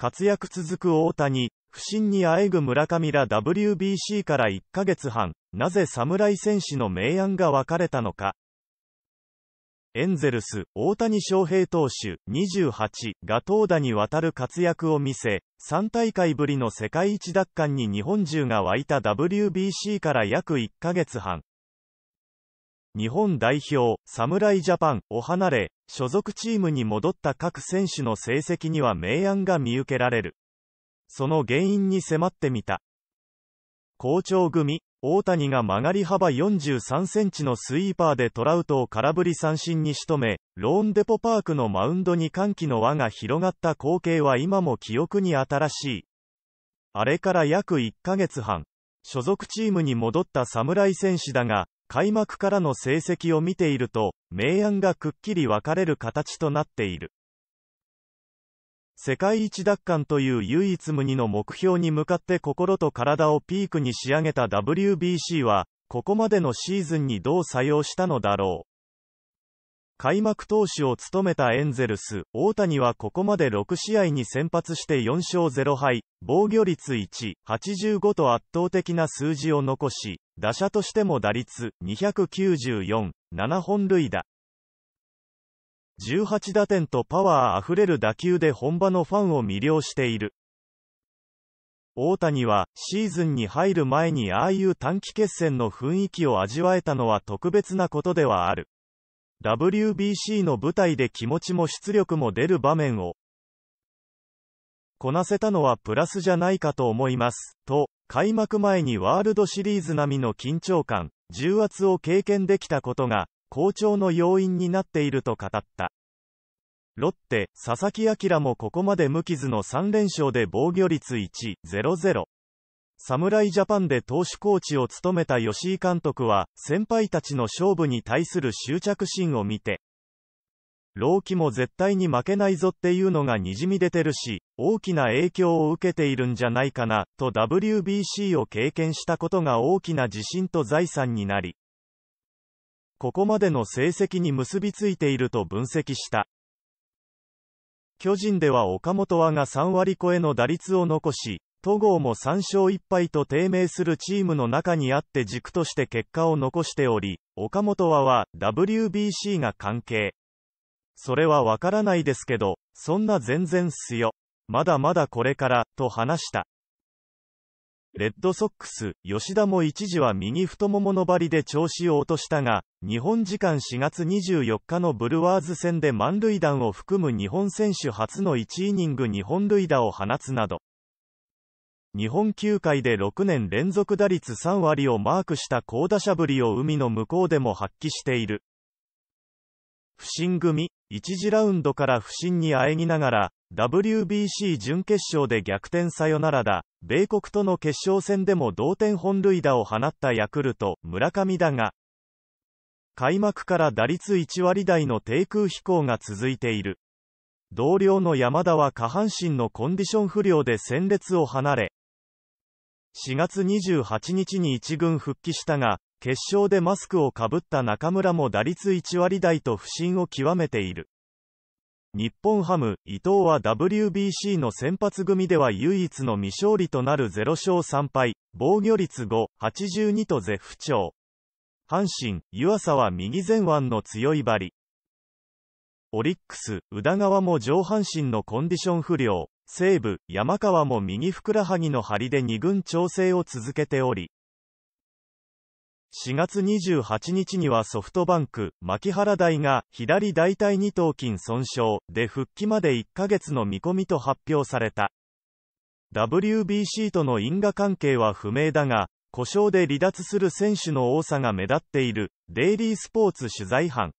活躍続く大谷、不振にあえぐ村上ら WBC から1ヶ月半、なぜ侍戦士の明暗が分かれたのか。エンゼルス、大谷翔平投手、28が投打にわたる活躍を見せ、3大会ぶりの世界一奪還に日本中が湧いた WBC から約1ヶ月半。日本代表、侍ジャパンを離れ、所属チームに戻った各選手の成績には明暗が見受けられる。その原因に迫ってみた。好調組、大谷が曲がり幅43センチのスイーパーでトラウトを空振り三振に仕留め、ローンデポパークのマウンドに歓喜の輪が広がった光景は今も記憶に新しい。あれから約1ヶ月半、所属チームに戻った侍戦士だが、開幕からの成績を見ていると、明暗がくっきり分かれる形となっている。世界一奪還という唯一無二の目標に向かって心と体をピークに仕上げた WBC は、ここまでのシーズンにどう作用したのだろう。開幕投手を務めたエンゼルス、大谷はここまで6試合に先発して4勝0敗、防御率1、85と圧倒的な数字を残し、打者としても打率294、7本塁打。18打点とパワーあふれる打球で本場のファンを魅了している。大谷はシーズンに入る前にああいう短期決戦の雰囲気を味わえたのは特別なことではある。WBC の舞台で気持ちも出力も出る場面をこなせたのはプラスじゃないかと思います、と開幕前にワールドシリーズ並みの緊張感、重圧を経験できたことが、好調の要因になっていると語った。ロッテ、佐々木朗もここまで無傷の3連勝で防御率1-0-0。侍ジャパンで投手コーチを務めた吉井監督は、先輩たちの勝負に対する執着心を見て、老期も絶対に負けないぞっていうのがにじみ出てるし、大きな影響を受けているんじゃないかな、と WBC を経験したことが大きな自信と財産になり、ここまでの成績に結びついていると分析した。巨人では岡本和が3割超えの打率を残し、戸郷も3勝1敗と低迷するチームの中にあって軸として結果を残しており、岡本和は WBC が関係。それはわからないですけど、そんな全然っすよ。まだまだこれから、と話した。レッドソックス、吉田も一時は右太ももの張りで調子を落としたが、日本時間4月24日のブルワーズ戦で満塁弾を含む日本選手初の1イニング2本塁打を放つなど、日本球界で6年連続打率3割をマークした高打者ぶりを海の向こうでも発揮している。不審組、1次ラウンドから不振にあえぎながら、WBC 準決勝で逆転サヨナラだ、米国との決勝戦でも同点本塁打を放ったヤクルト、村上だが、開幕から打率1割台の低空飛行が続いている。同僚の山田は下半身のコンディション不良で戦列を離れ、4月28日に1軍復帰したが、決勝でマスクをかぶった中村も打率1割台と不振を極めている。日本ハム、伊藤は WBC の先発組では唯一の未勝利となる0勝3敗、防御率5、82と絶不調。阪神、湯浅は右前腕の強い張り。オリックス、宇田川も上半身のコンディション不良、西武、山川も右ふくらはぎの張りで2軍調整を続けており、4月28日にはソフトバンク、牧原大が左大腿二頭筋損傷で復帰まで1ヶ月の見込みと発表された。WBC との因果関係は不明だが、故障で離脱する選手の多さが目立っている、デイリースポーツ取材班。